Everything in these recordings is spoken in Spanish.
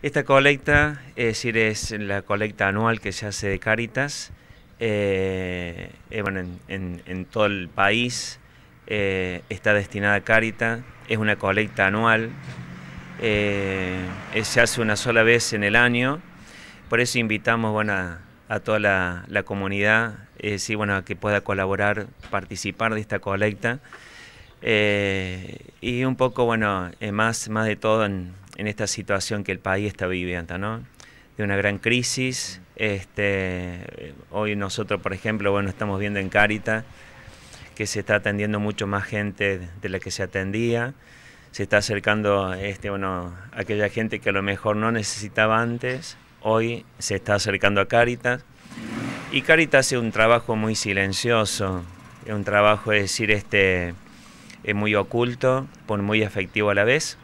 Esta colecta, es decir, es la colecta anual que se hace de Cáritas, eh, eh, en, todo el país eh, está destinada a Cáritas, es una colecta anual, se hace una sola vez en el año, por eso invitamos bueno, a, toda la, comunidad sí, bueno, a que pueda colaborar, participar de esta colecta. y un poco, bueno, más, más de todo en, en esta situación que el país está viviendo, ¿no? De una gran crisis. Este, hoy nosotros, por ejemplo, bueno, estamos viendo en Carita que se está atendiendo mucho más gente de la que se atendía. Se está acercando este, aquella gente que a lo mejor no necesitaba antes, hoy se está acercando a Caritas. Y Caritas hace un trabajo muy silencioso, un trabajo, es decir, este, muy oculto, por muy efectivo a la vez.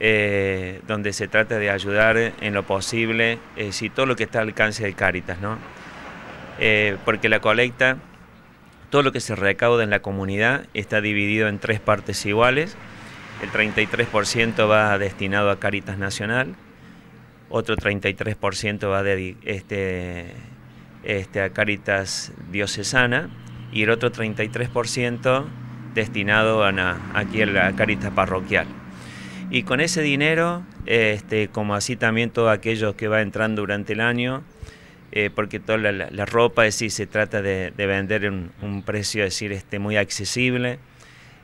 Eh, donde se trata de ayudar en lo posible, eh, si todo lo que está al alcance de Caritas, ¿no? Eh, porque la colecta, todo lo que se recauda en la comunidad está dividido en tres partes iguales. El 33% va destinado a Caritas Nacional, otro 33% va de, este, este, a Caritas Diocesana y el otro 33% destinado a, aquí a la Caritas Parroquial. Y con ese dinero, este, como así también todos aquellos que va entrando durante el año, eh, porque toda la, ropa, es decir, se trata de, vender un, un precio, decir, este, muy accesible,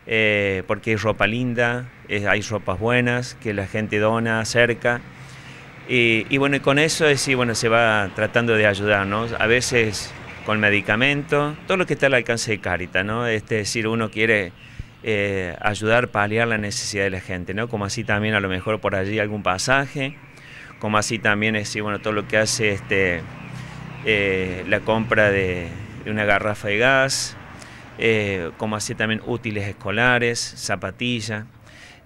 eh, porque hay ropa linda, hay ropas buenas que la gente dona, cerca. Y, bueno, y con eso es decir, bueno, se va tratando de ayudar, ¿no? A veces con medicamentos, todo lo que está al alcance de Carita, ¿no? Este, es decir, uno quiere ayudar eh, ayudar, paliar la necesidad de la gente, ¿no? Como así también a lo mejor por allí algún pasaje, como así también es, bueno, todo lo que hace este, eh, la compra de, una garrafa de gas, eh, como así también útiles escolares, zapatillas,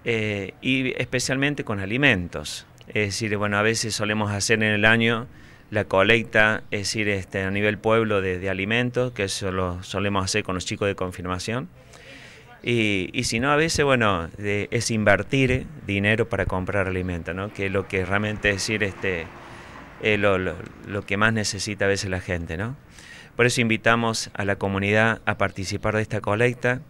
y especialmente con alimentos. Es decir, bueno, a veces solemos hacer en el año la colecta, es decir, este, a nivel pueblo de alimentos, que eso lo solemos hacer con los chicos de confirmación. Y, si no, a veces, bueno, es invertir dinero para comprar alimentos Que es lo que realmente es decir, este, lo, que más necesita a veces la gente, ¿no? Por eso invitamos a la comunidad a participar de esta colecta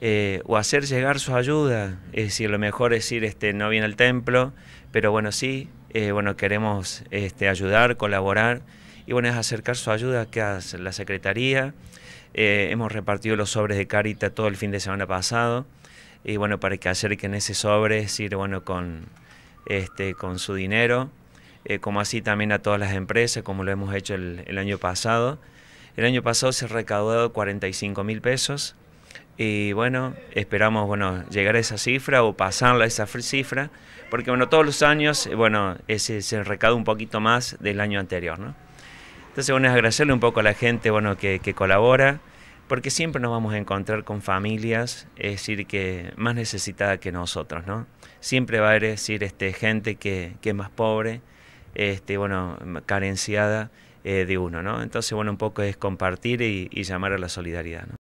eh, o hacer llegar su ayuda. Es decir, lo mejor es decir, este, no viene al templo, pero bueno, sí, eh, bueno, queremos este, ayudar, colaborar y bueno, es acercar su ayuda que a la Secretaría. Eh, hemos repartido los sobres de Carita todo el fin de semana pasado y bueno, para que acerquen ese sobre, sirve bueno, con, este, con su dinero, eh, como así también a todas las empresas, como lo hemos hecho el, año pasado. El año pasado se recaudó 45 mil pesos y bueno, esperamos bueno, llegar a esa cifra o pasarla a esa cifra, porque bueno, todos los años eh, bueno, ese, se recauda un poquito más del año anterior. ¿no? Entonces, bueno, es agradecerle un poco a la gente bueno, que, colabora, porque siempre nos vamos a encontrar con familias, es decir, que más necesitadas que nosotros, ¿no? Siempre va a haber, decir, este, gente que, es más pobre, este, bueno, carenciada eh, de uno, ¿no? Entonces, bueno, un poco es compartir y, y llamar a la solidaridad, ¿no?